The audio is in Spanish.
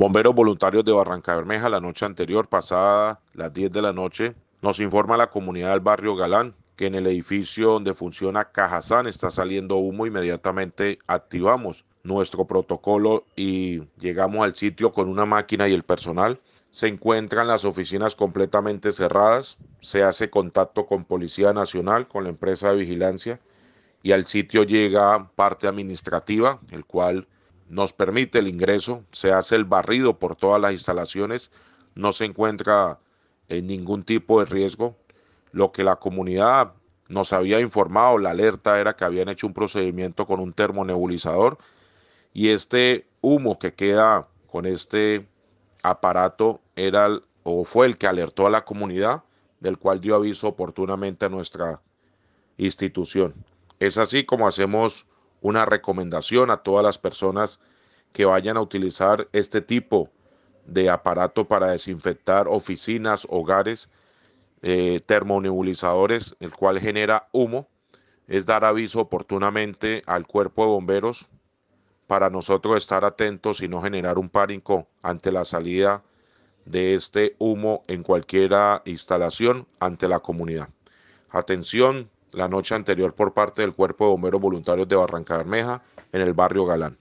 Bomberos voluntarios de Barranca Bermeja la noche anterior, pasada las 10 de la noche, nos informa la comunidad del barrio Galán que en el edificio donde funciona Cajazán está saliendo humo, inmediatamente activamos nuestro protocolo y llegamos al sitio con una máquina y el personal. Se encuentran las oficinas completamente cerradas, se hace contacto con Policía Nacional, con la empresa de vigilancia y al sitio llega parte administrativa, el cual nos permite el ingreso, se hace el barrido por todas las instalaciones, no se encuentra en eh, ningún tipo de riesgo. Lo que la comunidad nos había informado, la alerta era que habían hecho un procedimiento con un termonebulizador y este humo que queda con este aparato era o fue el que alertó a la comunidad, del cual dio aviso oportunamente a nuestra institución. Es así como hacemos una recomendación a todas las personas que vayan a utilizar este tipo de aparato para desinfectar oficinas, hogares, eh, termonebulizadores, el cual genera humo, es dar aviso oportunamente al cuerpo de bomberos para nosotros estar atentos y no generar un pánico ante la salida de este humo en cualquiera instalación ante la comunidad. Atención, la noche anterior por parte del Cuerpo de Bomberos Voluntarios de Barranca Bermeja en el barrio Galán.